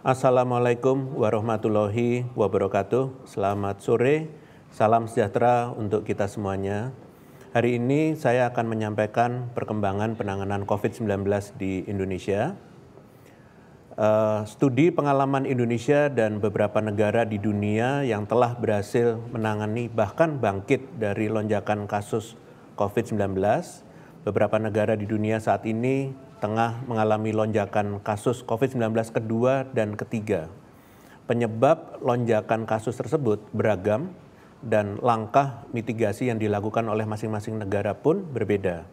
Assalamualaikum warahmatullahi wabarakatuh. Selamat sore, salam sejahtera untuk kita semuanya. Hari ini saya akan menyampaikan perkembangan penanganan COVID-19 di Indonesia. Uh, studi pengalaman Indonesia dan beberapa negara di dunia yang telah berhasil menangani bahkan bangkit dari lonjakan kasus COVID-19. Beberapa negara di dunia saat ini tengah mengalami lonjakan kasus COVID-19 kedua dan ketiga. Penyebab lonjakan kasus tersebut beragam dan langkah mitigasi yang dilakukan oleh masing-masing negara pun berbeda.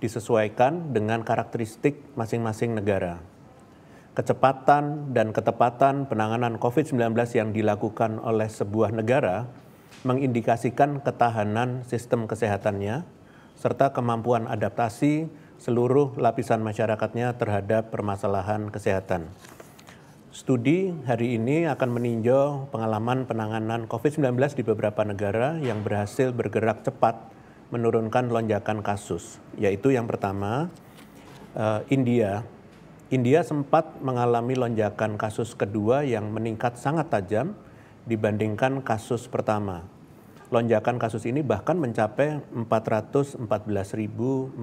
Disesuaikan dengan karakteristik masing-masing negara. Kecepatan dan ketepatan penanganan COVID-19 yang dilakukan oleh sebuah negara mengindikasikan ketahanan sistem kesehatannya serta kemampuan adaptasi seluruh lapisan masyarakatnya terhadap permasalahan kesehatan. Studi hari ini akan meninjau pengalaman penanganan COVID-19 di beberapa negara yang berhasil bergerak cepat menurunkan lonjakan kasus, yaitu yang pertama eh, India. India sempat mengalami lonjakan kasus kedua yang meningkat sangat tajam dibandingkan kasus pertama lonjakan kasus ini bahkan mencapai 414.433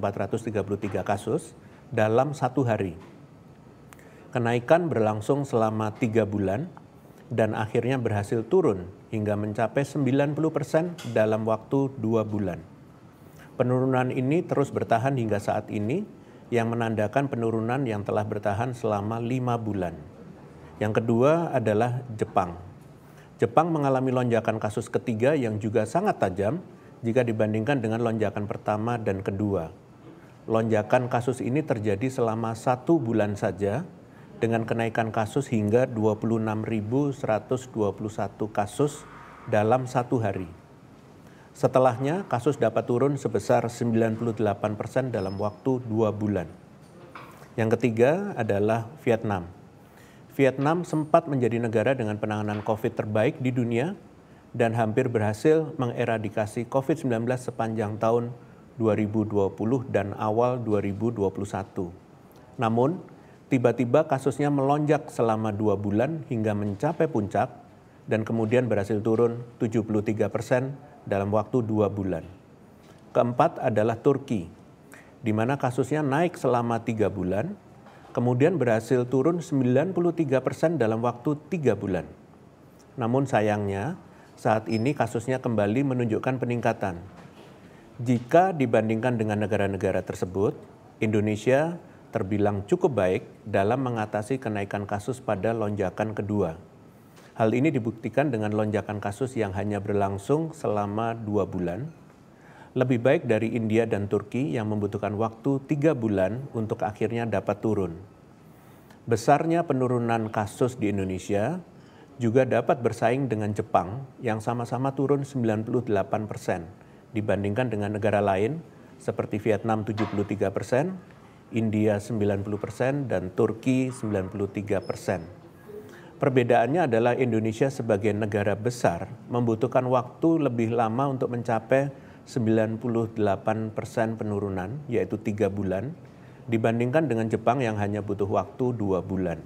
kasus dalam satu hari. Kenaikan berlangsung selama tiga bulan dan akhirnya berhasil turun hingga mencapai 90 persen dalam waktu dua bulan. Penurunan ini terus bertahan hingga saat ini yang menandakan penurunan yang telah bertahan selama lima bulan. Yang kedua adalah Jepang Jepang mengalami lonjakan kasus ketiga yang juga sangat tajam jika dibandingkan dengan lonjakan pertama dan kedua. Lonjakan kasus ini terjadi selama satu bulan saja dengan kenaikan kasus hingga 26.121 kasus dalam satu hari. Setelahnya, kasus dapat turun sebesar 98 persen dalam waktu dua bulan. Yang ketiga adalah Vietnam. Vietnam sempat menjadi negara dengan penanganan COVID terbaik di dunia dan hampir berhasil mengeradikasi COVID-19 sepanjang tahun 2020 dan awal 2021. Namun, tiba-tiba kasusnya melonjak selama dua bulan hingga mencapai puncak dan kemudian berhasil turun 73 persen dalam waktu dua bulan. Keempat adalah Turki, di mana kasusnya naik selama tiga bulan, kemudian berhasil turun 93 persen dalam waktu tiga bulan. Namun sayangnya, saat ini kasusnya kembali menunjukkan peningkatan. Jika dibandingkan dengan negara-negara tersebut, Indonesia terbilang cukup baik dalam mengatasi kenaikan kasus pada lonjakan kedua. Hal ini dibuktikan dengan lonjakan kasus yang hanya berlangsung selama dua bulan, lebih baik dari India dan Turki yang membutuhkan waktu tiga bulan untuk akhirnya dapat turun. Besarnya penurunan kasus di Indonesia juga dapat bersaing dengan Jepang yang sama-sama turun 98 persen dibandingkan dengan negara lain seperti Vietnam 73 persen, India 90 persen, dan Turki 93 persen. Perbedaannya adalah Indonesia sebagai negara besar membutuhkan waktu lebih lama untuk mencapai 98% penurunan, yaitu tiga bulan, dibandingkan dengan Jepang yang hanya butuh waktu dua bulan.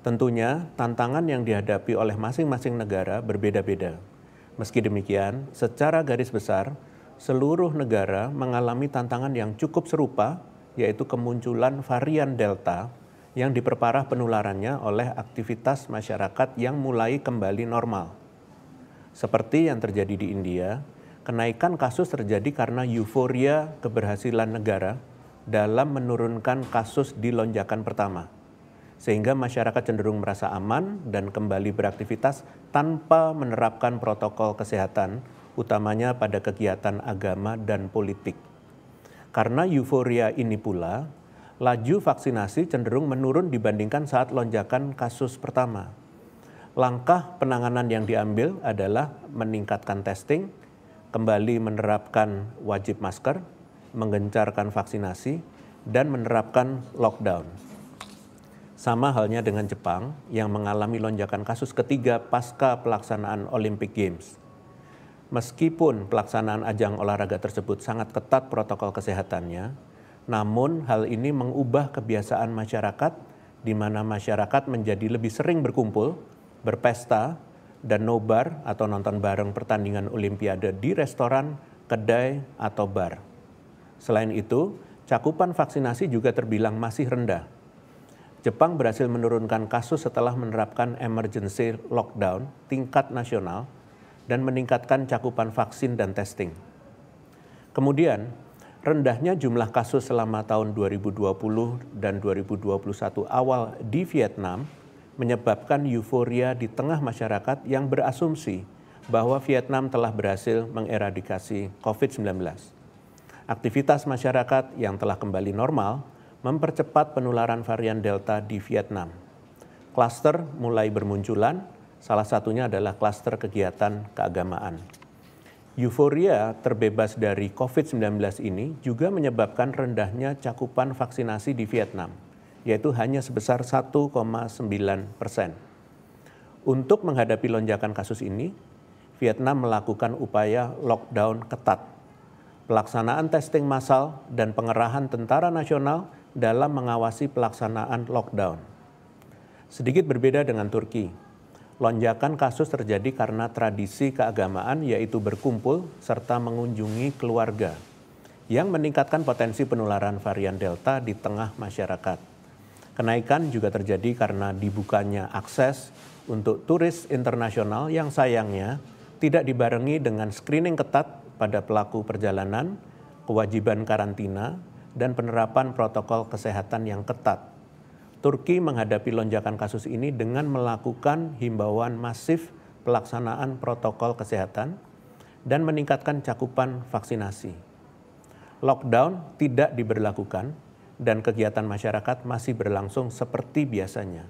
Tentunya, tantangan yang dihadapi oleh masing-masing negara berbeda-beda. Meski demikian, secara garis besar, seluruh negara mengalami tantangan yang cukup serupa, yaitu kemunculan varian Delta yang diperparah penularannya oleh aktivitas masyarakat yang mulai kembali normal. Seperti yang terjadi di India, kenaikan kasus terjadi karena euforia keberhasilan negara dalam menurunkan kasus di lonjakan pertama. Sehingga masyarakat cenderung merasa aman dan kembali beraktivitas tanpa menerapkan protokol kesehatan, utamanya pada kegiatan agama dan politik. Karena euforia ini pula, laju vaksinasi cenderung menurun dibandingkan saat lonjakan kasus pertama. Langkah penanganan yang diambil adalah meningkatkan testing, kembali menerapkan wajib masker, menggencarkan vaksinasi, dan menerapkan lockdown. Sama halnya dengan Jepang yang mengalami lonjakan kasus ketiga pasca pelaksanaan Olympic Games. Meskipun pelaksanaan ajang olahraga tersebut sangat ketat protokol kesehatannya, namun hal ini mengubah kebiasaan masyarakat di mana masyarakat menjadi lebih sering berkumpul, berpesta, dan nobar atau nonton bareng pertandingan olimpiade di restoran, kedai, atau bar. Selain itu, cakupan vaksinasi juga terbilang masih rendah. Jepang berhasil menurunkan kasus setelah menerapkan emergency lockdown tingkat nasional dan meningkatkan cakupan vaksin dan testing. Kemudian, rendahnya jumlah kasus selama tahun 2020 dan 2021 awal di Vietnam – menyebabkan euforia di tengah masyarakat yang berasumsi bahwa Vietnam telah berhasil mengeradikasi COVID-19. Aktivitas masyarakat yang telah kembali normal mempercepat penularan varian Delta di Vietnam. Klaster mulai bermunculan, salah satunya adalah klaster kegiatan keagamaan. Euforia terbebas dari COVID-19 ini juga menyebabkan rendahnya cakupan vaksinasi di Vietnam yaitu hanya sebesar 1,9 persen. Untuk menghadapi lonjakan kasus ini, Vietnam melakukan upaya lockdown ketat, pelaksanaan testing massal, dan pengerahan tentara nasional dalam mengawasi pelaksanaan lockdown. Sedikit berbeda dengan Turki, lonjakan kasus terjadi karena tradisi keagamaan yaitu berkumpul serta mengunjungi keluarga yang meningkatkan potensi penularan varian Delta di tengah masyarakat. Kenaikan juga terjadi karena dibukanya akses untuk turis internasional yang sayangnya tidak dibarengi dengan screening ketat pada pelaku perjalanan, kewajiban karantina, dan penerapan protokol kesehatan yang ketat. Turki menghadapi lonjakan kasus ini dengan melakukan himbauan masif pelaksanaan protokol kesehatan dan meningkatkan cakupan vaksinasi. Lockdown tidak diberlakukan dan kegiatan masyarakat masih berlangsung seperti biasanya.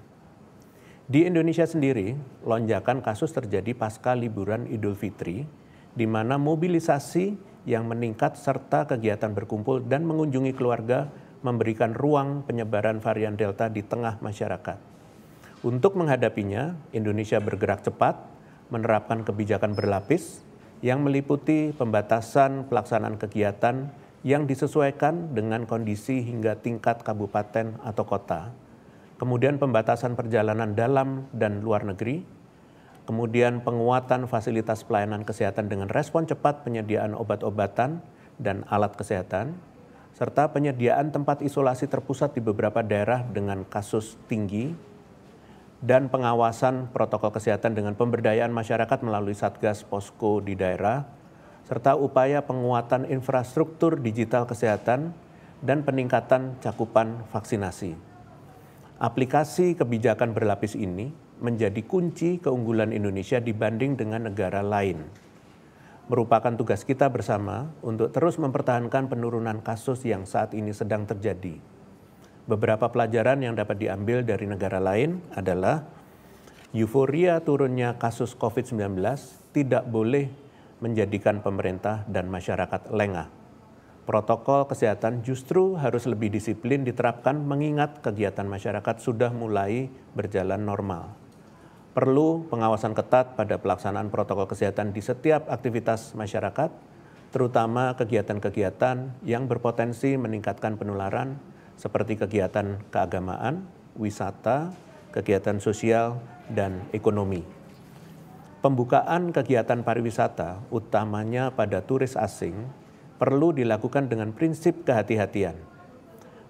Di Indonesia sendiri, lonjakan kasus terjadi pasca liburan Idul Fitri, di mana mobilisasi yang meningkat serta kegiatan berkumpul dan mengunjungi keluarga memberikan ruang penyebaran varian Delta di tengah masyarakat. Untuk menghadapinya, Indonesia bergerak cepat, menerapkan kebijakan berlapis yang meliputi pembatasan pelaksanaan kegiatan yang disesuaikan dengan kondisi hingga tingkat kabupaten atau kota, kemudian pembatasan perjalanan dalam dan luar negeri, kemudian penguatan fasilitas pelayanan kesehatan dengan respon cepat penyediaan obat-obatan dan alat kesehatan, serta penyediaan tempat isolasi terpusat di beberapa daerah dengan kasus tinggi, dan pengawasan protokol kesehatan dengan pemberdayaan masyarakat melalui Satgas Posko di daerah, serta upaya penguatan infrastruktur digital kesehatan dan peningkatan cakupan vaksinasi. Aplikasi kebijakan berlapis ini menjadi kunci keunggulan Indonesia dibanding dengan negara lain. Merupakan tugas kita bersama untuk terus mempertahankan penurunan kasus yang saat ini sedang terjadi. Beberapa pelajaran yang dapat diambil dari negara lain adalah euforia turunnya kasus COVID-19 tidak boleh menjadikan pemerintah dan masyarakat lengah. Protokol kesehatan justru harus lebih disiplin diterapkan mengingat kegiatan masyarakat sudah mulai berjalan normal. Perlu pengawasan ketat pada pelaksanaan protokol kesehatan di setiap aktivitas masyarakat, terutama kegiatan-kegiatan yang berpotensi meningkatkan penularan seperti kegiatan keagamaan, wisata, kegiatan sosial, dan ekonomi. Pembukaan kegiatan pariwisata, utamanya pada turis asing, perlu dilakukan dengan prinsip kehati-hatian.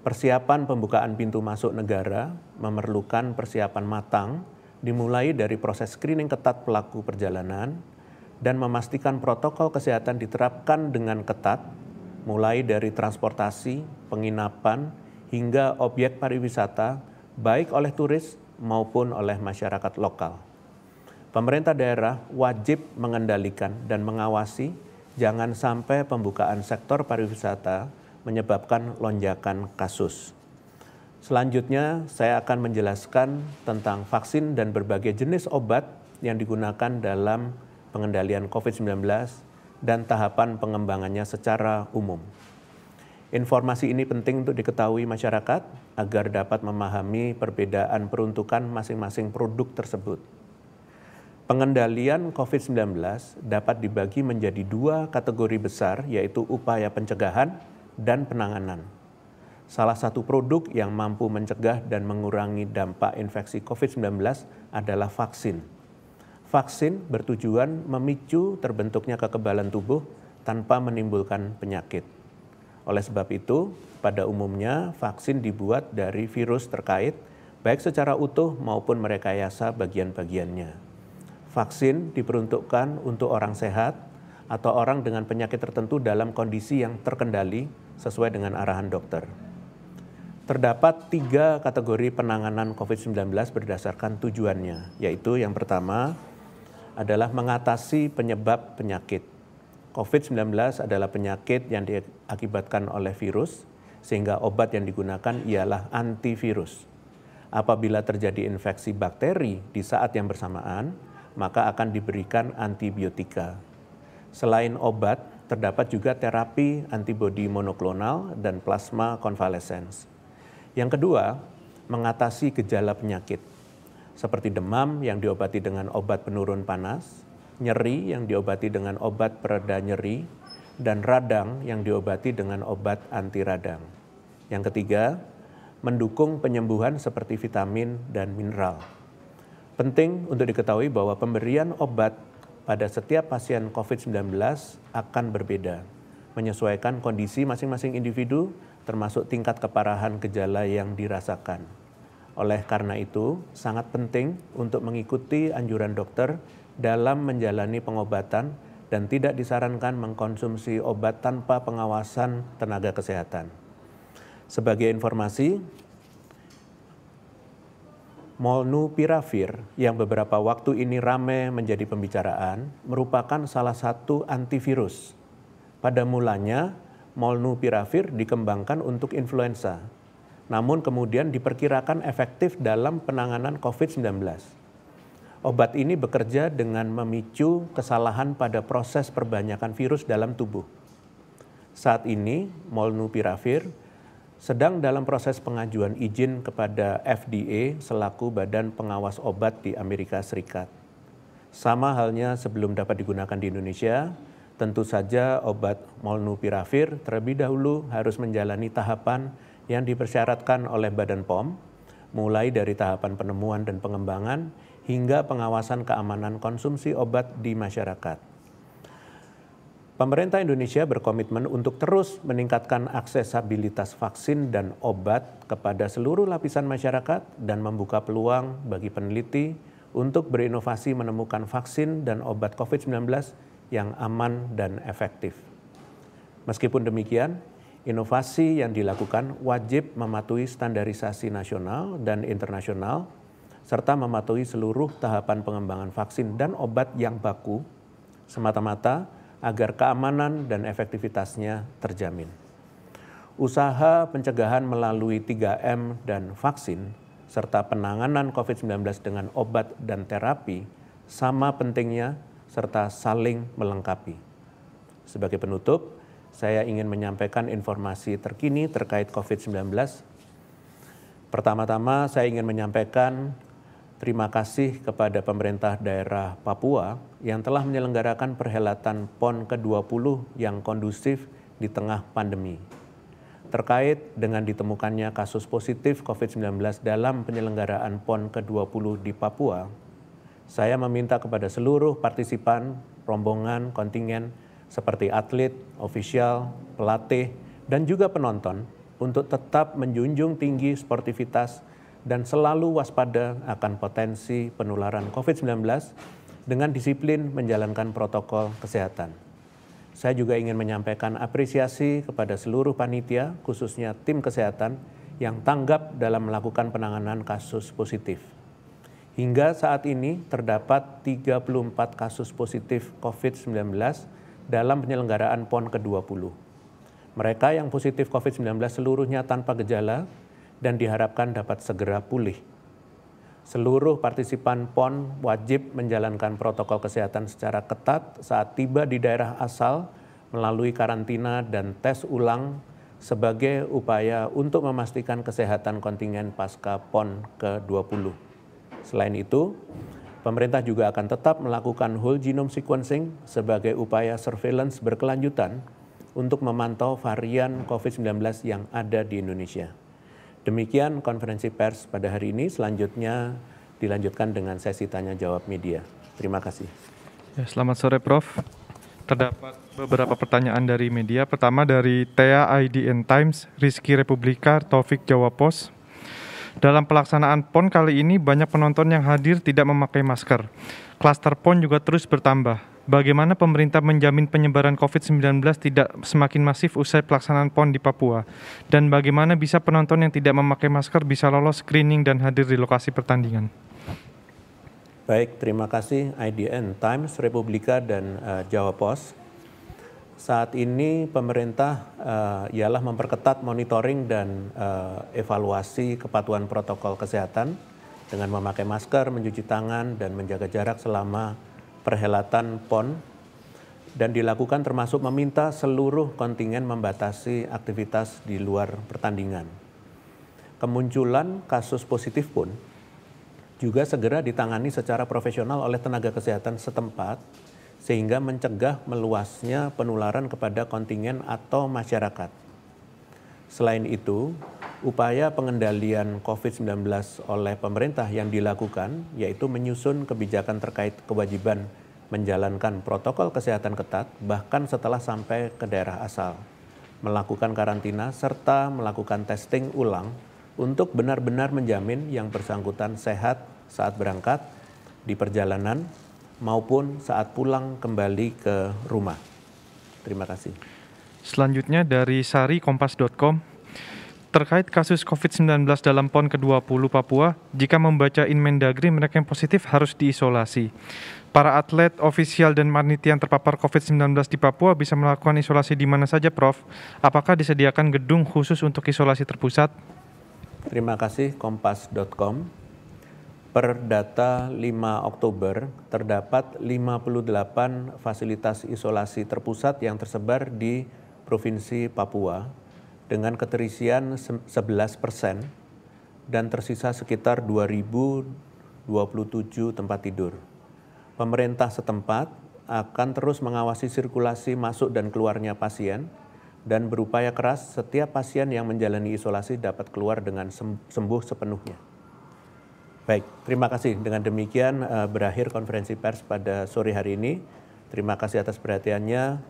Persiapan pembukaan pintu masuk negara memerlukan persiapan matang, dimulai dari proses screening ketat pelaku perjalanan, dan memastikan protokol kesehatan diterapkan dengan ketat, mulai dari transportasi, penginapan, hingga objek pariwisata, baik oleh turis maupun oleh masyarakat lokal pemerintah daerah wajib mengendalikan dan mengawasi jangan sampai pembukaan sektor pariwisata menyebabkan lonjakan kasus. Selanjutnya, saya akan menjelaskan tentang vaksin dan berbagai jenis obat yang digunakan dalam pengendalian COVID-19 dan tahapan pengembangannya secara umum. Informasi ini penting untuk diketahui masyarakat agar dapat memahami perbedaan peruntukan masing-masing produk tersebut. Pengendalian COVID-19 dapat dibagi menjadi dua kategori besar, yaitu upaya pencegahan dan penanganan. Salah satu produk yang mampu mencegah dan mengurangi dampak infeksi COVID-19 adalah vaksin. Vaksin bertujuan memicu terbentuknya kekebalan tubuh tanpa menimbulkan penyakit. Oleh sebab itu, pada umumnya vaksin dibuat dari virus terkait, baik secara utuh maupun merekayasa bagian-bagiannya vaksin diperuntukkan untuk orang sehat atau orang dengan penyakit tertentu dalam kondisi yang terkendali sesuai dengan arahan dokter. Terdapat tiga kategori penanganan COVID-19 berdasarkan tujuannya, yaitu yang pertama adalah mengatasi penyebab penyakit. COVID-19 adalah penyakit yang diakibatkan oleh virus, sehingga obat yang digunakan ialah antivirus. Apabila terjadi infeksi bakteri di saat yang bersamaan, maka akan diberikan antibiotika. Selain obat, terdapat juga terapi antibodi monoklonal dan plasma konvalesens. Yang kedua, mengatasi gejala penyakit seperti demam yang diobati dengan obat penurun panas, nyeri yang diobati dengan obat pereda nyeri, dan radang yang diobati dengan obat anti radang. Yang ketiga, mendukung penyembuhan seperti vitamin dan mineral. Penting untuk diketahui bahwa pemberian obat pada setiap pasien COVID-19 akan berbeda, menyesuaikan kondisi masing-masing individu, termasuk tingkat keparahan gejala yang dirasakan. Oleh karena itu, sangat penting untuk mengikuti anjuran dokter dalam menjalani pengobatan dan tidak disarankan mengkonsumsi obat tanpa pengawasan tenaga kesehatan. Sebagai informasi, Molnupiravir yang beberapa waktu ini ramai menjadi pembicaraan merupakan salah satu antivirus. Pada mulanya, molnupiravir dikembangkan untuk influenza, namun kemudian diperkirakan efektif dalam penanganan COVID-19. Obat ini bekerja dengan memicu kesalahan pada proses perbanyakan virus dalam tubuh. Saat ini, molnupiravir sedang dalam proses pengajuan izin kepada FDA selaku Badan Pengawas Obat di Amerika Serikat. Sama halnya sebelum dapat digunakan di Indonesia, tentu saja obat molnupiravir terlebih dahulu harus menjalani tahapan yang dipersyaratkan oleh Badan POM, mulai dari tahapan penemuan dan pengembangan hingga pengawasan keamanan konsumsi obat di masyarakat. Pemerintah Indonesia berkomitmen untuk terus meningkatkan aksesabilitas vaksin dan obat kepada seluruh lapisan masyarakat dan membuka peluang bagi peneliti untuk berinovasi menemukan vaksin dan obat COVID-19 yang aman dan efektif. Meskipun demikian, inovasi yang dilakukan wajib mematuhi standarisasi nasional dan internasional serta mematuhi seluruh tahapan pengembangan vaksin dan obat yang baku semata-mata agar keamanan dan efektivitasnya terjamin. Usaha pencegahan melalui 3M dan vaksin, serta penanganan COVID-19 dengan obat dan terapi sama pentingnya serta saling melengkapi. Sebagai penutup, saya ingin menyampaikan informasi terkini terkait COVID-19. Pertama-tama, saya ingin menyampaikan terima kasih kepada pemerintah daerah Papua yang telah menyelenggarakan perhelatan PON ke-20 yang kondusif di tengah pandemi. Terkait dengan ditemukannya kasus positif COVID-19 dalam penyelenggaraan PON ke-20 di Papua, saya meminta kepada seluruh partisipan, rombongan, kontingen, seperti atlet, ofisial, pelatih, dan juga penonton untuk tetap menjunjung tinggi sportivitas dan selalu waspada akan potensi penularan COVID-19 dengan disiplin menjalankan protokol kesehatan. Saya juga ingin menyampaikan apresiasi kepada seluruh panitia, khususnya tim kesehatan, yang tanggap dalam melakukan penanganan kasus positif. Hingga saat ini terdapat 34 kasus positif COVID-19 dalam penyelenggaraan PON ke-20. Mereka yang positif COVID-19 seluruhnya tanpa gejala dan diharapkan dapat segera pulih. Seluruh partisipan PON wajib menjalankan protokol kesehatan secara ketat saat tiba di daerah asal melalui karantina dan tes ulang sebagai upaya untuk memastikan kesehatan kontingen pasca PON ke-20. Selain itu, pemerintah juga akan tetap melakukan whole genome sequencing sebagai upaya surveillance berkelanjutan untuk memantau varian COVID-19 yang ada di Indonesia. Demikian konferensi pers pada hari ini. Selanjutnya dilanjutkan dengan sesi tanya jawab media. Terima kasih. Ya, selamat sore Prof. Terdapat beberapa pertanyaan dari media. Pertama dari Tea IDN Times, Rizky Republika, Taufik Jawa Pos. Dalam pelaksanaan PON kali ini banyak penonton yang hadir tidak memakai masker. Klaster PON juga terus bertambah bagaimana pemerintah menjamin penyebaran COVID-19 tidak semakin masif usai pelaksanaan PON di Papua? Dan bagaimana bisa penonton yang tidak memakai masker bisa lolos screening dan hadir di lokasi pertandingan? Baik, terima kasih IDN Times, Republika, dan uh, Jawa Pos. Saat ini pemerintah uh, ialah memperketat monitoring dan uh, evaluasi kepatuhan protokol kesehatan dengan memakai masker, mencuci tangan, dan menjaga jarak selama perhelatan PON dan dilakukan termasuk meminta seluruh kontingen membatasi aktivitas di luar pertandingan. Kemunculan kasus positif pun juga segera ditangani secara profesional oleh tenaga kesehatan setempat sehingga mencegah meluasnya penularan kepada kontingen atau masyarakat. Selain itu, upaya pengendalian COVID-19 oleh pemerintah yang dilakukan yaitu menyusun kebijakan terkait kewajiban menjalankan protokol kesehatan ketat bahkan setelah sampai ke daerah asal, melakukan karantina serta melakukan testing ulang untuk benar-benar menjamin yang bersangkutan sehat saat berangkat di perjalanan maupun saat pulang kembali ke rumah. Terima kasih. Selanjutnya dari Sari Kompas.com terkait kasus COVID-19 dalam PON ke-20 Papua, jika membaca Dagri, mereka yang positif harus diisolasi. Para atlet, ofisial, dan panitia yang terpapar COVID-19 di Papua bisa melakukan isolasi di mana saja, Prof. Apakah disediakan gedung khusus untuk isolasi terpusat? Terima kasih kompas.com. Per data 5 Oktober, terdapat 58 fasilitas isolasi terpusat yang tersebar di Provinsi Papua dengan keterisian 11 persen dan tersisa sekitar 2.027 tempat tidur. Pemerintah setempat akan terus mengawasi sirkulasi masuk dan keluarnya pasien dan berupaya keras setiap pasien yang menjalani isolasi dapat keluar dengan sembuh sepenuhnya. Baik, terima kasih. Dengan demikian eh, berakhir konferensi pers pada sore hari ini. Terima kasih atas perhatiannya.